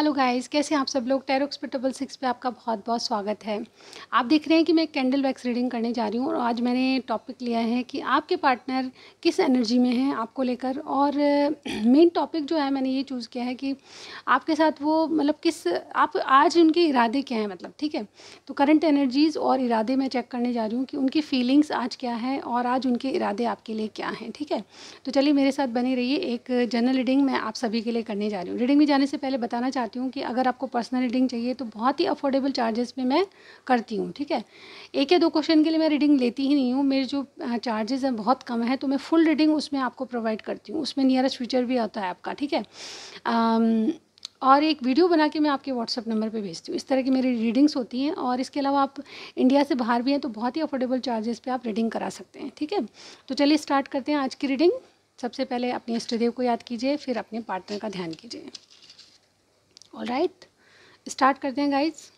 hello guys कैसे आप सब लोग टेरोक्स पे सिक्स पे आपका बहुत बहुत स्वागत है आप देख रहे हैं कि मैं कैंडल वैक्स रीडिंग करने जा रही हूँ और आज मैंने टॉपिक लिया है कि आपके पार्टनर किस एनर्जी में हैं आपको लेकर और मेन टॉपिक जो है मैंने ये चूज़ किया है कि आपके साथ वो मतलब किस आप आज उनके इरादे क्या हैं मतलब ठीक है तो करंट एनर्जीज़ और इरादे मैं चेक करने जा रही हूँ कि उनकी फीलिंग्स आज क्या है और आज उनके इरादे आपके लिए क्या हैं ठीक है तो चलिए मेरे साथ बनी रहिए एक जनरल रीडिंग मैं आप सभी के लिए करने जा रही हूँ रीडिंग में जाने से पहले बताना चाहती बताती हूँ कि अगर आपको पर्सनल रीडिंग चाहिए तो बहुत ही अफोर्डेबल चार्जेस पे मैं करती हूँ ठीक है एक या दो क्वेश्चन के लिए मैं रीडिंग लेती ही नहीं हूँ मेरे जो चार्जेस हैं बहुत कम है तो मैं फुल रीडिंग उसमें आपको प्रोवाइड करती हूँ उसमें नियरेस्ट फ्यूचर भी आता है आपका ठीक है आम, और एक वीडियो बना के मैं आपके व्हाट्सअप नंबर पे भेजती हूँ इस तरह की मेरी रीडिंग्स होती हैं और इसके अलावा आप इंडिया से बाहर भी हैं तो बहुत ही अफोर्डेबल चार्जेस पे आप रीडिंग करा सकते हैं ठीक है तो चलिए स्टार्ट करते हैं आज की रीडिंग सबसे पहले अपने इष्टदेव को याद कीजिए फिर अपने पार्टनर का ध्यान कीजिए ऑल राइट स्टार्ट करते हैं गाइज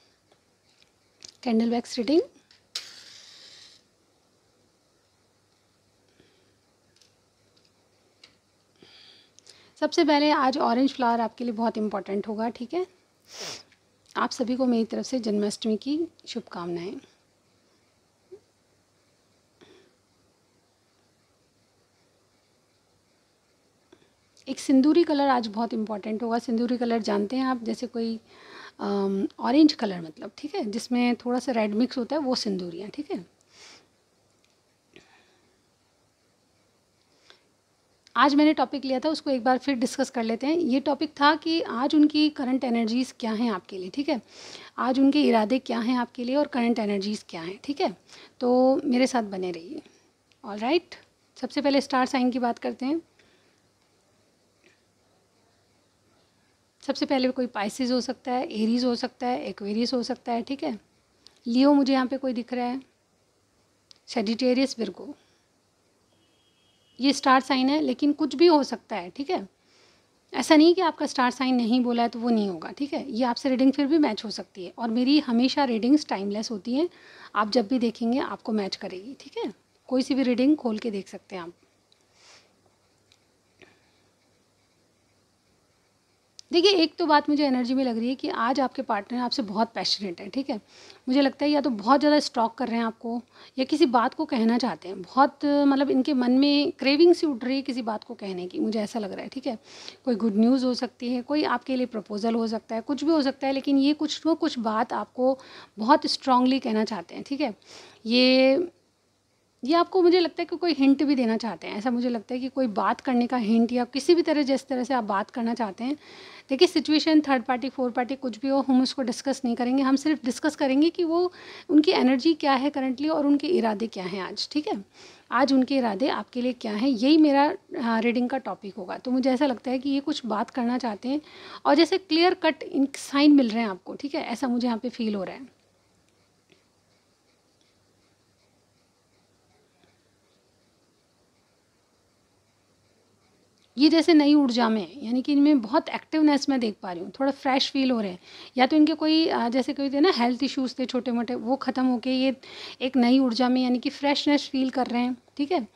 कैंडल वैक्स रीडिंग सबसे पहले आज ऑरेंज फ्लावर आपके लिए बहुत इम्पॉर्टेंट होगा ठीक है आप सभी को मेरी तरफ से जन्माष्टमी की शुभकामनाएं सिंदूरी कलर आज बहुत इंपॉर्टेंट होगा सिंदूरी कलर जानते हैं आप जैसे कोई ऑरेंज कलर मतलब ठीक है जिसमें थोड़ा सा रेड मिक्स होता है वो सिंदूरियाँ ठीक है आज मैंने टॉपिक लिया था उसको एक बार फिर डिस्कस कर लेते हैं ये टॉपिक था कि आज उनकी करंट एनर्जीज़ क्या हैं आपके लिए ठीक है आज उनके इरादे क्या हैं आपके लिए और करंट एनर्जीज़ क्या हैं ठीक है तो मेरे साथ बने रहिए ऑल राइट सबसे पहले स्टार साइन की बात करते हैं सबसे पहले कोई पाइसिस हो सकता है एरीज हो सकता है एक्वेरियस हो सकता है ठीक है लियो मुझे यहाँ पे कोई दिख रहा है सेडिटेरियस विरगो ये स्टार साइन है लेकिन कुछ भी हो सकता है ठीक है ऐसा नहीं कि आपका स्टार साइन नहीं बोला है तो वो नहीं होगा ठीक है ये आपसे रीडिंग फिर भी मैच हो सकती है और मेरी हमेशा रीडिंग्स टाइमलेस होती हैं आप जब भी देखेंगे आपको मैच करेगी ठीक है कोई सी भी रीडिंग खोल के देख सकते हैं आप देखिए एक तो बात मुझे एनर्जी में लग रही है कि आज आपके पार्टनर आपसे बहुत पैशनेट है ठीक है मुझे लगता है या तो बहुत ज़्यादा स्टॉक कर रहे हैं आपको या किसी बात को कहना चाहते हैं बहुत मतलब इनके मन में क्रेविंग सी उठ रही है किसी बात को कहने की मुझे ऐसा लग रहा है ठीक है कोई गुड न्यूज़ हो सकती है कोई आपके लिए प्रपोज़ल हो सकता है कुछ भी हो सकता है लेकिन ये कुछ न कुछ बात आपको बहुत स्ट्रांगली कहना चाहते हैं ठीक है ये ये आपको मुझे लगता है कि कोई हिंट भी देना चाहते हैं ऐसा मुझे लगता है कि कोई बात करने का हिंट या किसी भी तरह जिस तरह से आप बात करना चाहते हैं देखिए situation third party fourth party कुछ भी हो हम उसको डिस्कस नहीं करेंगे हम सिर्फ डिस्कस करेंगे कि वो उनकी एनर्जी क्या है करंटली और उनके इरादे क्या हैं आज ठीक है आज उनके इरादे आपके लिए क्या हैं यही मेरा रीडिंग हाँ, का टॉपिक होगा तो मुझे ऐसा लगता है कि ये कुछ बात करना चाहते हैं और जैसे क्लियर कट इन साइन मिल रहे हैं आपको ठीक है ऐसा मुझे यहाँ पर फील हो रहा है ये जैसे नई ऊर्जा में यानी कि इनमें बहुत एक्टिवनेस मैं देख पा रही हूँ थोड़ा फ्रेश फील हो रहे हैं या तो इनके कोई जैसे कोई थे ना हेल्थ इश्यूज़ थे छोटे मोटे वो ख़त्म होके ये एक नई ऊर्जा में यानी कि फ्रेशनेस फील कर रहे हैं ठीक है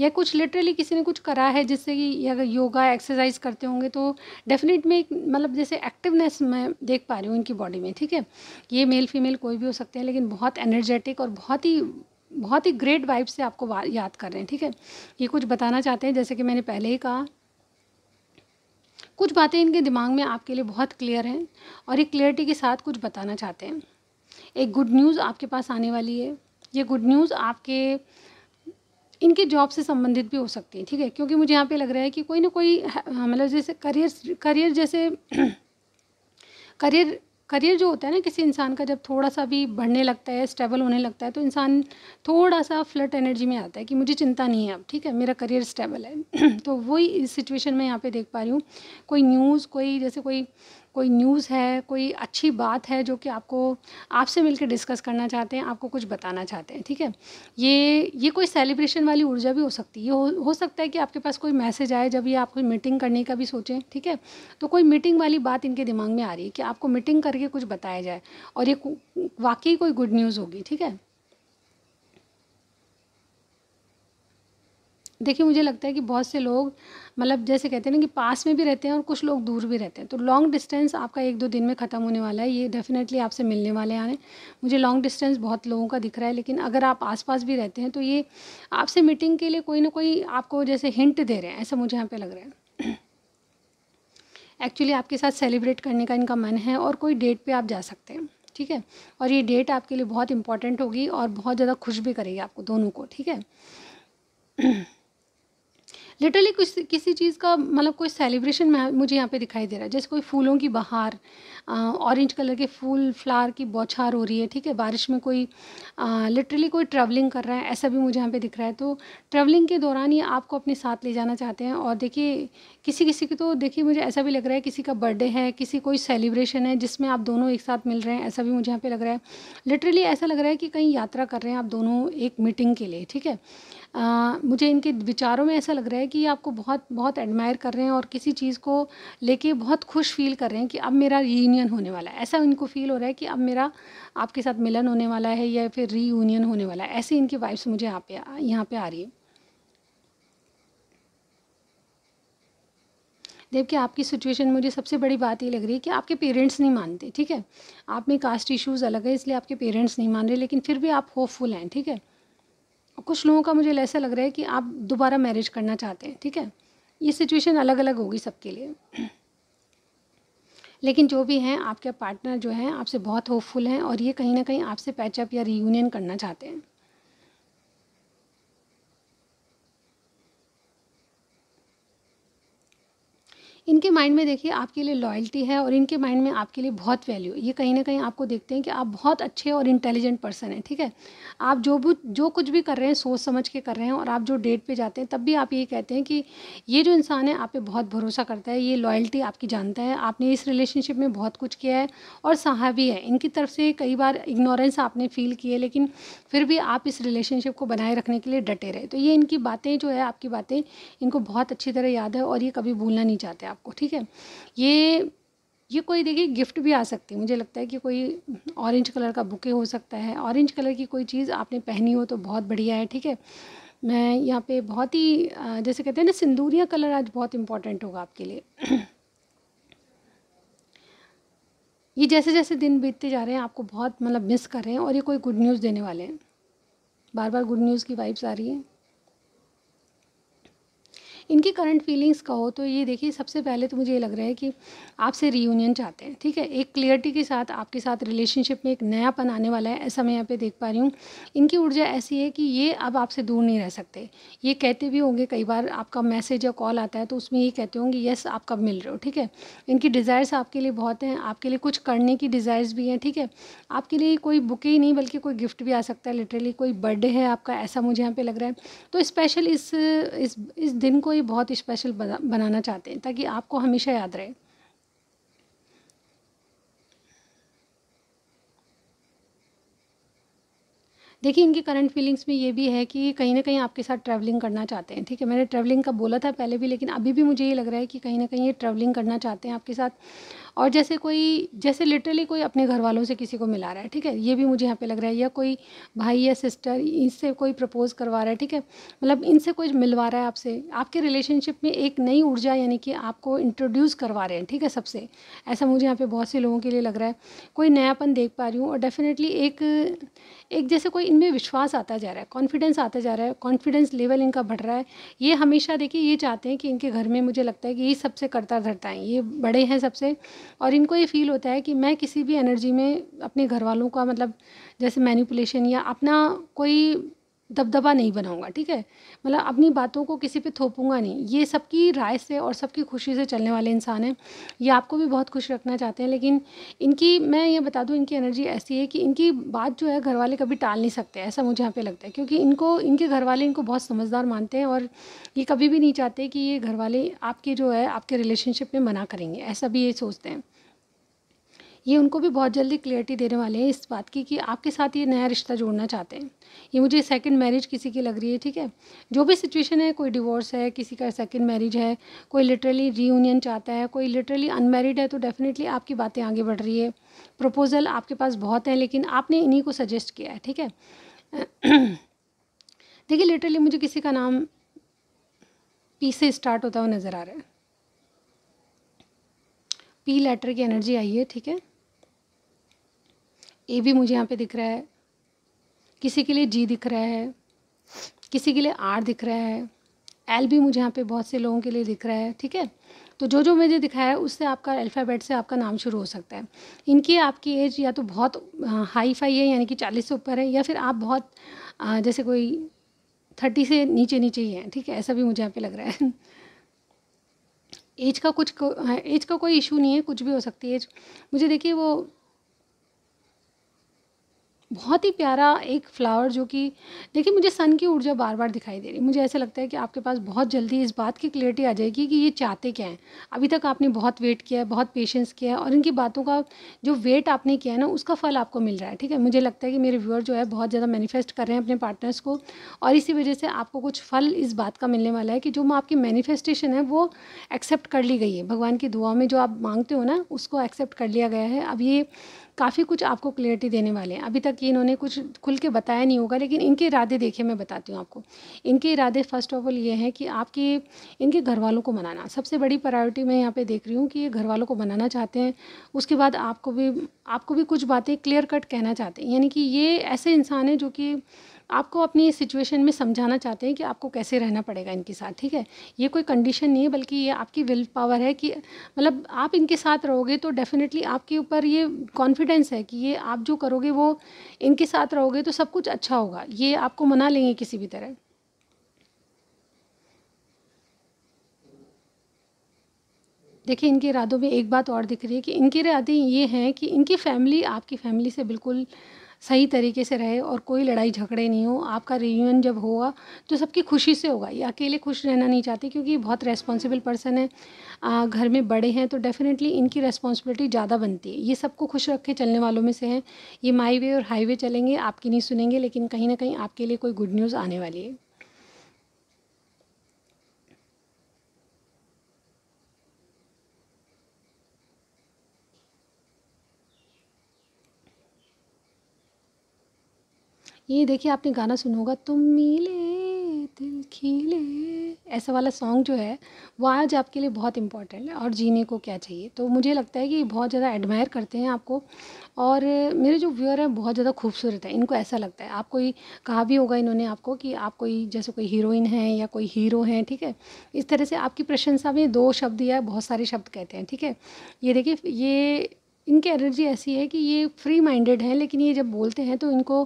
या कुछ लिटरली किसी ने कुछ करा है जिससे कि अगर योगा एक्सरसाइज करते होंगे तो डेफिनेट में मतलब जैसे एक्टिवनेस मैं देख पा रही हूँ इनकी बॉडी में ठीक है ये मेल फीमेल कोई भी हो सकते हैं लेकिन बहुत एनर्जेटिक और बहुत ही बहुत ही ग्रेट वाइब से आपको याद कर रहे हैं ठीक है ये कुछ बताना चाहते हैं जैसे कि मैंने पहले ही कहा कुछ बातें इनके दिमाग में आपके लिए बहुत क्लियर हैं और एक क्लियरिटी के साथ कुछ बताना चाहते हैं एक गुड न्यूज़ आपके पास आने वाली है ये गुड न्यूज़ आपके इनके जॉब से संबंधित भी हो सकती है ठीक है क्योंकि मुझे यहाँ पे लग रहा है कि कोई ना कोई मतलब जैसे करियर करियर जैसे करियर करियर जो होता है ना किसी इंसान का जब थोड़ा सा भी बढ़ने लगता है स्टेबल होने लगता है तो इंसान थोड़ा सा फ्लट एनर्जी में आता है कि मुझे चिंता नहीं है अब ठीक है मेरा करियर स्टेबल है तो वही इस सिचुएशन में यहाँ पे देख पा रही हूँ कोई न्यूज़ कोई जैसे कोई कोई न्यूज़ है कोई अच्छी बात है जो कि आपको आपसे मिलकर डिस्कस करना चाहते हैं आपको कुछ बताना चाहते हैं ठीक है ये ये कोई सेलिब्रेशन वाली ऊर्जा भी हो सकती है हो, हो सकता है कि आपके पास कोई मैसेज आए जब ये आप कोई मीटिंग करने का भी सोचें ठीक है तो कोई मीटिंग वाली बात इनके दिमाग में आ रही है कि आपको मीटिंग करके करके कुछ बताया जाए और ये वाकई कोई गुड न्यूज़ होगी ठीक है देखिए मुझे लगता है कि बहुत से लोग मतलब जैसे कहते हैं ना कि पास में भी रहते हैं और कुछ लोग दूर भी रहते हैं तो लॉन्ग डिस्टेंस आपका एक दो दिन में ख़त्म होने वाला है ये डेफिनेटली आपसे मिलने वाले आने मुझे लॉन्ग डिस्टेंस बहुत लोगों का दिख रहा है लेकिन अगर आप आसपास भी रहते हैं तो ये आपसे मीटिंग के लिए कोई ना कोई आपको जैसे हिंट दे रहे हैं ऐसा मुझे यहाँ पे लग रहा है एक्चुअली आपके साथ सेलिब्रेट करने का इनका मन है और कोई डेट पे आप जा सकते हैं ठीक है और ये डेट आपके लिए बहुत इंपॉर्टेंट होगी और बहुत ज़्यादा खुश भी करेगी आपको दोनों को ठीक है लिटरली कुछ किसी चीज़ का मतलब कोई सेलिब्रेशन मुझे यहाँ पे दिखाई दे रहा है जैसे कोई फूलों की बहार ऑरेंज कलर के फूल फ्लावर की बौछार हो रही है ठीक है बारिश में कोई लिटरली कोई ट्रैवलिंग कर रहा है ऐसा भी मुझे यहाँ पे दिख रहा है तो ट्रैवलिंग के दौरान ये आपको अपने साथ ले जाना चाहते हैं और देखिए किसी किसी की तो देखिए मुझे ऐसा भी लग रहा है किसी का बर्थडे है किसी कोई सेलिब्रेशन है जिसमें आप दोनों एक साथ मिल रहे हैं ऐसा भी मुझे यहाँ पर लग रहा है लिटरली ऐसा लग रहा है कि कहीं यात्रा कर रहे हैं आप दोनों एक मीटिंग के लिए ठीक है मुझे इनके विचारों में ऐसा लग रहा है कि आपको बहुत बहुत एडमायर कर रहे हैं और किसी चीज़ को लेके बहुत खुश फील कर रहे हैं कि अब मेरा रीयूनियन होने वाला है ऐसा इनको फील हो रहा है कि अब मेरा आपके साथ मिलन होने वाला है या फिर रीयूनियन होने वाला है ऐसे इनकी वाइब्स मुझे यहाँ पे यहाँ पे आ रही है देव कि आपकी सिचुएशन मुझे सबसे बड़ी बात ये लग रही है कि आपके पेरेंट्स नहीं मानते ठीक है आप में कास्ट इश्यूज़ अलग है इसलिए आपके पेरेंट्स नहीं मान रहे लेकिन फिर भी आप होपफुल हैं ठीक है कुछ लोगों का मुझे ऐसा लग रहा है कि आप दोबारा मैरिज करना चाहते हैं ठीक है ये सिचुएशन अलग अलग होगी सबके लिए लेकिन जो भी हैं आपके पार्टनर जो हैं आपसे बहुत होपफुल हैं और ये कहीं ना कहीं आपसे पैचअप या रीयूनियन करना चाहते हैं इनके माइंड में देखिए आपके लिए लॉयल्टी है और इनके माइंड में आपके लिए बहुत वैल्यू ये कहीं ना कहीं आपको देखते हैं कि आप बहुत अच्छे और इंटेलिजेंट पर्सन हैं ठीक है आप जो भी जो कुछ भी कर रहे हैं सोच समझ के कर रहे हैं और आप जो डेट पे जाते हैं तब भी आप ये कहते हैं कि ये जो इंसान है आप पे बहुत भरोसा करता है ये लॉयल्टी आपकी जानता है आपने इस रिलेशनशिप में बहुत कुछ किया है और सहा भी है इनकी तरफ से कई बार इग्नोरेंस आपने फील किए है लेकिन फिर भी आप इस रिलेशनशिप को बनाए रखने के लिए डटे रहे तो ये इनकी बातें जो है आपकी बातें इनको बहुत अच्छी तरह याद है और ये कभी भूलना नहीं चाहते आपको ठीक है ये ये कोई देखिए गिफ्ट भी आ सकती है मुझे लगता है कि कोई ऑरेंज कलर का बुके हो सकता है ऑरेंज कलर की कोई चीज़ आपने पहनी हो तो बहुत बढ़िया है ठीक है मैं यहाँ पे बहुत ही जैसे कहते हैं ना सिंदूरिया कलर आज बहुत इम्पॉर्टेंट होगा आपके लिए ये जैसे जैसे दिन बीतते जा रहे हैं आपको बहुत मतलब मिस कर रहे हैं और ये कोई गुड न्यूज़ देने वाले हैं बार बार गुड न्यूज़ की वाइब्स आ रही है इनकी करंट फीलिंग्स का हो तो ये देखिए सबसे पहले तो मुझे ये लग रहा है कि आपसे रीयूनियन चाहते हैं ठीक है एक क्लियरिटी के साथ आपके साथ रिलेशनशिप में एक नयापन आने वाला है ऐसा मैं यहाँ पे देख पा रही हूँ इनकी ऊर्जा ऐसी है कि ये अब आपसे दूर नहीं रह सकते ये कहते भी होंगे कई बार आपका मैसेज या कॉल आता है तो उसमें ये कहते होंगे येस आप कब मिल रहे हो ठीक है इनकी डिज़ायर्स आपके लिए बहुत हैं आपके लिए कुछ करने की डिज़ायर्स भी हैं ठीक है आपके लिए कोई बुके ही नहीं बल्कि कोई गिफ्ट भी आ सकता है लिटरली कोई बर्थडे है आपका ऐसा मुझे यहाँ पर लग रहा है तो स्पेशल इस इस दिन को ही बहुत स्पेशल बनाना चाहते हैं ताकि आपको हमेशा याद रहे देखिए इनकी करंट फीलिंग्स में ये भी है कि कहीं ना कहीं आपके साथ ट्रैवलिंग करना चाहते हैं ठीक है मैंने ट्रैवलिंग का बोला था पहले भी लेकिन अभी भी मुझे ये लग रहा है कि कहीं ना कहीं ये ट्रैवलिंग करना चाहते हैं आपके साथ और जैसे कोई जैसे लिटरली कोई अपने घर वालों से किसी को मिला रहा है ठीक है ये भी मुझे यहाँ पे लग रहा है या कोई भाई या सिस्टर इनसे कोई प्रपोज करवा रहा है ठीक है मतलब इनसे कोई मिलवा रहा है आपसे आपके रिलेशनशिप में एक नई ऊर्जा यानी कि आपको इंट्रोड्यूस करवा रहे हैं ठीक है सबसे ऐसा मुझे यहाँ पर बहुत से लोगों के लिए लग रहा है कोई नयापन देख पा रही हूँ और डेफिनेटली एक एक जैसे कोई इनमें विश्वास आता जा रहा है कॉन्फिडेंस आता जा रहा है कॉन्फिडेंस लेवल इनका बढ़ रहा है ये हमेशा देखिए ये चाहते हैं कि इनके घर में मुझे लगता है कि ये सबसे करता धरता है ये बड़े हैं सबसे और इनको ये फील होता है कि मैं किसी भी एनर्जी में अपने घर वालों का मतलब जैसे मैनिपुलेशन या अपना कोई दबदबा नहीं बनाऊंगा ठीक है मतलब अपनी बातों को किसी पे थोपूंगा नहीं ये सबकी राय से और सबकी खुशी से चलने वाले इंसान हैं ये आपको भी बहुत खुश रखना चाहते हैं लेकिन इनकी मैं ये बता दूँ इनकी एनर्जी ऐसी है कि इनकी बात जो है घर वाले कभी टाल नहीं सकते ऐसा मुझे यहाँ पे लगता है क्योंकि इनको इनके घर वाले इनको बहुत समझदार मानते हैं और ये कभी भी नहीं चाहते कि ये घर वाले आपके जो है आपके रिलेशनशिप में मना करेंगे ऐसा भी ये सोचते हैं ये उनको भी बहुत जल्दी क्लियरिटी देने वाले हैं इस बात की कि आपके साथ ये नया रिश्ता जोड़ना चाहते हैं ये मुझे सेकंड मैरिज किसी की लग रही है ठीक है जो भी सिचुएशन है कोई डिवोर्स है किसी का सेकंड मैरिज है कोई लिटरली रीयूनियन चाहता है कोई लिटरली अनमेरिड है तो डेफिनेटली आपकी बातें आगे बढ़ रही है प्रपोज़ल आपके पास बहुत हैं लेकिन आपने इन्हीं को सजेस्ट किया है ठीक है देखिए लिटरली मुझे किसी का नाम पी से स्टार्ट होता हुआ नज़र आ रहा है पी लेटर की एनर्जी आई है ठीक है ए भी मुझे यहाँ पे दिख रहा है किसी के लिए जी दिख रहा है किसी के लिए आर दिख रहा है एल भी मुझे यहाँ पे बहुत से लोगों के लिए दिख रहा है ठीक है तो जो जो मुझे दिखाया है उससे आपका अल्फ़ाबेट से आपका नाम शुरू हो सकता है इनकी आपकी एज या तो बहुत हाई फाई है यानी कि चालीस से ऊपर है या फिर आप बहुत जैसे कोई थर्टी से नीचे नीचे ही हैं ठीक है ऐसा भी मुझे यहाँ पे लग रहा है एज का कुछ एज हाँ, का कोई इशू नहीं है कुछ भी हो सकती है एज मुझे देखिए वो बहुत ही प्यारा एक फ्लावर जो कि देखिए मुझे सन की ऊर्जा बार बार दिखाई दे रही है मुझे ऐसा लगता है कि आपके पास बहुत जल्दी इस बात की क्लियरिटी आ जाएगी कि ये चाहते क्या हैं अभी तक आपने बहुत वेट किया है बहुत पेशेंस किया है और इनकी बातों का जो वेट आपने किया है ना उसका फल आपको मिल रहा है ठीक है मुझे लगता है कि मेरे व्यूअर जो है बहुत ज़्यादा मैनिफेस्ट कर रहे हैं अपने पार्टनर्स को और इसी वजह से आपको कुछ फल इस बात का मिलने वाला है कि जो आपकी मैनिफेस्टेशन है वो एक्सेप्ट कर ली गई है भगवान की दुआ में जो आप मांगते हो ना उसको एक्सेप्ट कर लिया गया है अब ये काफ़ी कुछ आपको क्लियरिटी देने वाले हैं अभी तक ये इन्होंने कुछ खुल के बताया नहीं होगा लेकिन इनके इरादे देखिए मैं बताती हूँ आपको इनके इरादे फर्स्ट ऑफ ऑल ये हैं कि आपके इनके घर वालों को मनाना सबसे बड़ी प्रायोरिटी मैं यहाँ पर देख रही हूँ कि ये घर वालों को मनाना चाहते हैं उसके बाद आपको भी आपको भी कुछ बातें क्लियर कट कहना चाहते हैं यानी कि ये ऐसे इंसान हैं जो कि आपको अपनी सिचुएशन में समझाना चाहते हैं कि आपको कैसे रहना पड़ेगा इनके साथ ठीक है ये कोई कंडीशन नहीं है बल्कि ये आपकी विल पावर है कि मतलब आप इनके साथ रहोगे तो डेफिनेटली आपके ऊपर ये कॉन्फिडेंस है कि ये आप जो करोगे वो इनके साथ रहोगे तो सब कुछ अच्छा होगा ये आपको मना लेंगे किसी भी तरह देखिए इनके इरादों में एक बात और दिख रही है कि इनके इरादे ये हैं कि इनकी फैमिली आपकी फैमिली से बिल्कुल सही तरीके से रहे और कोई लड़ाई झगड़े नहीं हो आपका रियूनियन जब होगा तो सबकी खुशी से होगा ये अकेले खुश रहना नहीं चाहते क्योंकि बहुत रेस्पॉन्सिबल पर्सन है आ, घर में बड़े हैं तो डेफिनेटली इनकी रेस्पॉन्सिबिलिटी ज़्यादा बनती है ये सबको खुश रखे चलने वालों में से हैं ये माई वे और हाई वे चलेंगे आपकी नहीं सुनेंगे लेकिन कहीं ना कहीं आपके लिए कोई गुड न्यूज़ आने वाली है ये देखिए आपने गाना सुनोगा तुम मिले दिल खिले ऐसा वाला सॉन्ग जो है वो आज आपके लिए बहुत इंपॉर्टेंट है और जीने को क्या चाहिए तो मुझे लगता है कि बहुत ज़्यादा एडमायर करते हैं आपको और मेरे जो व्यूअर हैं बहुत ज़्यादा खूबसूरत है इनको ऐसा लगता है आप कोई कहा भी होगा इन्होंने आपको कि आप कोई जैसे कोई हीरोइन है या कोई हीरो हैं ठीक है इस तरह से आपकी प्रशंसा में दो शब्द या बहुत सारे शब्द कहते हैं ठीक है ये देखिए ये इनकी एनर्जी ऐसी है कि ये फ्री माइंडेड हैं लेकिन ये जब बोलते हैं तो इनको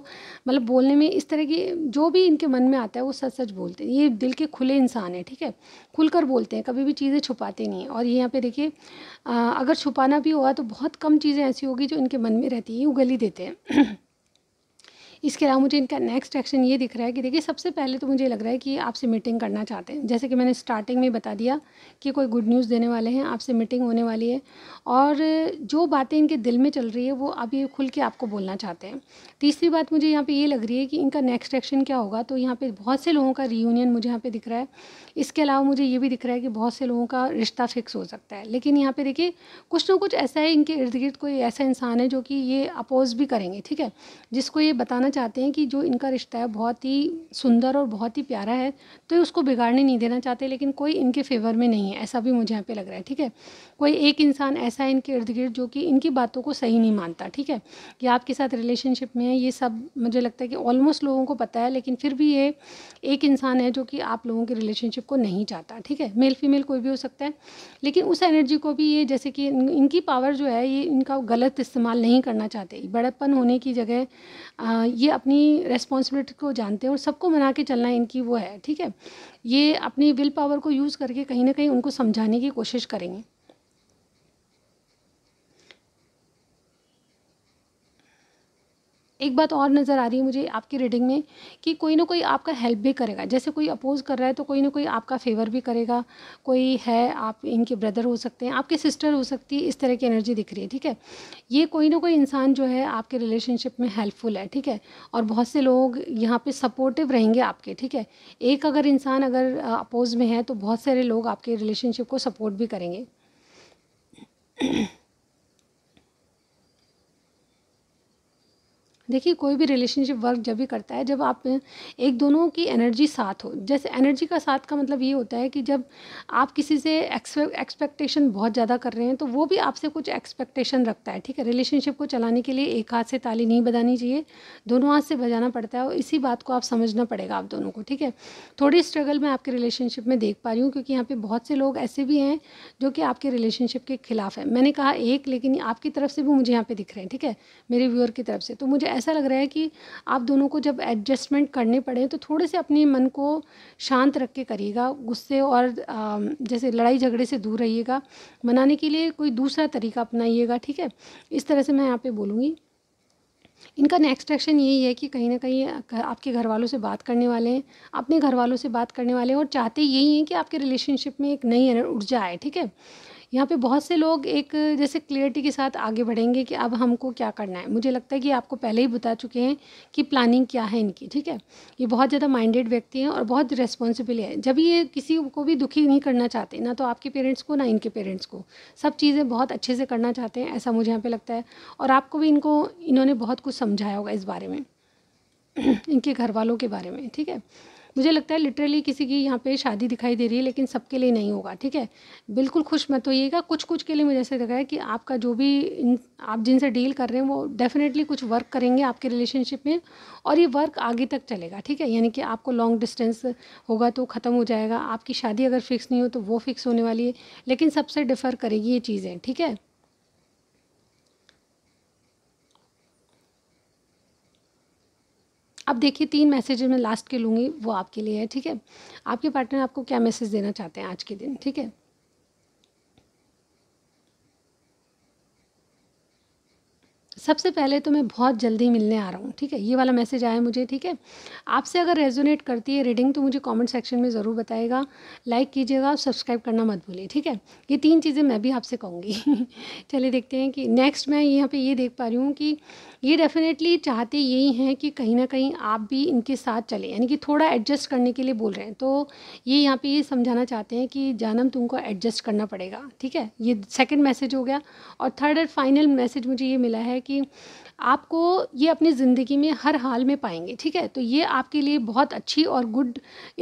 मतलब बोलने में इस तरह की जो भी इनके मन में आता है वो सच सच बोलते हैं ये दिल के खुले इंसान हैं ठीक है खुल कर बोलते हैं कभी भी चीज़ें छुपाते नहीं हैं और ये यहाँ पे देखिए अगर छुपाना भी हुआ तो बहुत कम चीज़ें ऐसी होगी जो इनके मन में रहती हैं वो गली देते हैं इसके अलावा मुझे इनका नेक्स्ट एक्शन ये दिख रहा है कि देखिए सबसे पहले तो मुझे लग रहा है कि आपसे मीटिंग करना चाहते हैं जैसे कि मैंने स्टार्टिंग में बता दिया कि कोई गुड न्यूज़ देने वाले हैं आपसे मीटिंग होने वाली है और जो बातें इनके दिल में चल रही है वो अब ये खुल के आपको बोलना चाहते हैं तीसरी बात मुझे यहाँ पर ये लग रही है कि इनका नेक्स्ट एक्शन क्या होगा तो यहाँ पर बहुत से लोगों का रीयूनियन मुझे यहाँ पर दिख रहा है इसके अलावा मुझे ये भी दिख रहा है कि बहुत से लोगों का रिश्ता फिक्स हो सकता है लेकिन यहाँ पर देखिए कुछ ना कुछ ऐसा है इनके इर्द गिर्द कोई ऐसा इंसान है जो कि ये अपोज भी करेंगे ठीक है जिसको ये बताना चाहते हैं कि जो इनका रिश्ता है बहुत ही सुंदर और बहुत ही प्यारा है तो उसको बिगाड़ने नहीं देना चाहते लेकिन कोई इनके फेवर में नहीं है ऐसा भी मुझे यहाँ पे लग रहा है ठीक है कोई एक इंसान ऐसा है इनके इर्द गिर्द जो कि इनकी बातों को सही नहीं मानता ठीक है कि आपके साथ रिलेशनशिप में है ये सब मुझे लगता है कि ऑलमोस्ट लोगों को पता है लेकिन फिर भी ये एक इंसान है जो कि आप लोगों के रिलेशनशिप को नहीं चाहता ठीक है मेल फीमेल कोई भी हो सकता है लेकिन उस एनर्जी को भी ये जैसे कि इनकी पावर जो है ये इनका गलत इस्तेमाल नहीं करना चाहते बड़प्पन होने की जगह ये ये अपनी रेस्पॉन्सिबिलिटी को जानते हैं और सबको मना के चलना इनकी वो है ठीक है ये अपनी विल पावर को यूज़ करके कहीं ना कहीं उनको समझाने की कोशिश करेंगे एक बात और नज़र आ रही है मुझे आपकी रीडिंग में कि कोई ना कोई आपका हेल्प भी करेगा जैसे कोई अपोज कर रहा है तो कोई ना कोई आपका फेवर भी करेगा कोई है आप इनके ब्रदर हो सकते हैं आपके सिस्टर हो सकती है इस तरह की एनर्जी दिख रही है ठीक है ये कोई ना कोई इंसान जो है आपके रिलेशनशिप में हेल्पफुल है ठीक है और बहुत से लोग यहाँ पर सपोर्टिव रहेंगे आपके ठीक है एक अगर इंसान अगर अपोज में है तो बहुत सारे लोग आपके रिलेशनशिप को सपोर्ट भी करेंगे देखिए कोई भी रिलेशनशिप वर्क जब भी करता है जब आप एक दोनों की एनर्जी साथ हो जैसे एनर्जी का साथ का मतलब ये होता है कि जब आप किसी से एक्सपेक्टेशन बहुत ज़्यादा कर रहे हैं तो वो भी आपसे कुछ एक्सपेक्टेशन रखता है ठीक है रिलेशनशिप को चलाने के लिए एक हाथ से ताली नहीं बजानी चाहिए दोनों हाथ से बजाना पड़ता है और इसी बात को आप समझना पड़ेगा आप दोनों को ठीक है थोड़ी स्ट्रगल मैं आपके रिलेशनशिप में देख पा रही हूँ क्योंकि यहाँ पर बहुत से लोग ऐसे भी हैं जो कि आपके रिलेशनशिप के खिलाफ है मैंने कहा एक लेकिन आपकी तरफ से भी मुझे यहाँ पर दिख रहे हैं ठीक है मेरे व्यूअर की तरफ से तो मुझे ऐसा लग रहा है कि आप दोनों को जब एडजस्टमेंट करने पड़े तो थोड़े से अपने मन को शांत रख के करिएगा गुस्से और जैसे लड़ाई झगड़े से दूर रहिएगा मनाने के लिए कोई दूसरा तरीका अपनाइएगा ठीक है इस तरह से मैं यहाँ पे बोलूँगी इनका नेक्स्ट एक्शन यही है कि कहीं ना कहीं आपके घर वालों से बात करने वाले हैं अपने घर वालों से बात करने वाले हैं और चाहते यही हैं कि आपके रिलेशनशिप में एक नई ऊर्जा आए ठीक है यहाँ पे बहुत से लोग एक जैसे क्लियरिटी के साथ आगे बढ़ेंगे कि अब हमको क्या करना है मुझे लगता है कि आपको पहले ही बता चुके हैं कि प्लानिंग क्या है इनकी ठीक है ये बहुत ज़्यादा माइंडेड व्यक्ति हैं और बहुत रेस्पॉन्सिबल है जब ये किसी को भी दुखी नहीं करना चाहते ना तो आपके पेरेंट्स को ना इनके पेरेंट्स को सब चीज़ें बहुत अच्छे से करना चाहते हैं ऐसा मुझे यहाँ पर लगता है और आपको भी इनको इन्होंने बहुत कुछ समझाया होगा इस बारे में इनके घर वालों के बारे में ठीक है मुझे लगता है लिटरली किसी की यहाँ पे शादी दिखाई दे रही है लेकिन सबके लिए नहीं होगा ठीक है बिल्कुल खुश मत होइएगा कुछ कुछ के लिए मुझे ऐसा लगा है कि आपका जो भी आप जिनसे डील कर रहे हैं वो डेफिनेटली कुछ वर्क करेंगे आपके रिलेशनशिप में और ये वर्क आगे तक चलेगा ठीक है यानी कि आपको लॉन्ग डिस्टेंस होगा तो ख़त्म हो जाएगा आपकी शादी अगर फिक्स नहीं हो तो वो फिक्स होने वाली है लेकिन सबसे डिफ़र करेगी ये चीज़ें ठीक है अब देखिए तीन मैसेज मैं लास्ट के लूँगी वो आपके लिए है ठीक है आपके पार्टनर आपको क्या मैसेज देना चाहते हैं आज के दिन ठीक है सबसे पहले तो मैं बहुत जल्दी मिलने आ रहा हूँ ठीक है ये वाला मैसेज आया मुझे ठीक है आपसे अगर रेजोनेट करती है रीडिंग तो मुझे कमेंट सेक्शन में ज़रूर बताएगा लाइक कीजिएगा और सब्सक्राइब करना मत भूलिए ठीक है ये तीन चीज़ें मैं भी आपसे कहूँगी चलिए देखते हैं कि नेक्स्ट मैं यहाँ पर ये देख पा रही हूँ कि ये डेफिनेटली चाहते यही हैं कि कहीं ना कहीं आप भी इनके साथ चले यानी कि थोड़ा एडजस्ट करने के लिए बोल रहे हैं तो ये यहाँ पर ये समझाना चाहते हैं कि जानम तुमको एडजस्ट करना पड़ेगा ठीक है ये सेकेंड मैसेज हो गया और थर्ड और फाइनल मैसेज मुझे ये मिला है कि कि आपको ये अपनी ज़िंदगी में हर हाल में पाएंगे ठीक है तो ये आपके लिए बहुत अच्छी और गुड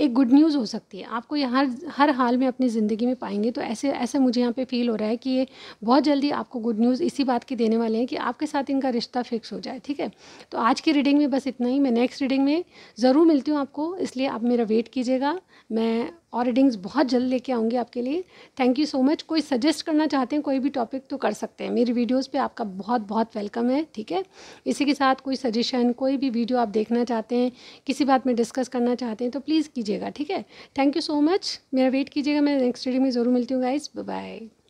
एक गुड न्यूज़ हो सकती है आपको ये हर हर हाल में अपनी ज़िंदगी में पाएंगे तो ऐसे ऐसे मुझे यहाँ पे फील हो रहा है कि ये बहुत जल्दी आपको गुड न्यूज़ इसी बात की देने वाले हैं कि आपके साथ इनका रिश्ता फिक्स हो जाए ठीक है तो आज की रीडिंग में बस इतना ही मैं नेक्स्ट रीडिंग में ज़रूर मिलती हूँ आपको इसलिए आप मेरा वेट कीजिएगा मैं और रीडिंग्स बहुत जल्द लेके आऊँगी आपके लिए थैंक यू सो मच कोई सजेस्ट करना चाहते हैं कोई भी टॉपिक तो कर सकते हैं मेरी वीडियोस पे आपका बहुत बहुत वेलकम है ठीक है इसी के साथ कोई सजेशन कोई भी वीडियो आप देखना चाहते हैं किसी बात में डिस्कस करना चाहते हैं तो प्लीज़ कीजिएगा ठीक है थैंक यू सो मच मेरा वेट कीजिएगा मैं नेक्स्ट वीडियो में ज़रूर मिलती हूँ गाइज बाय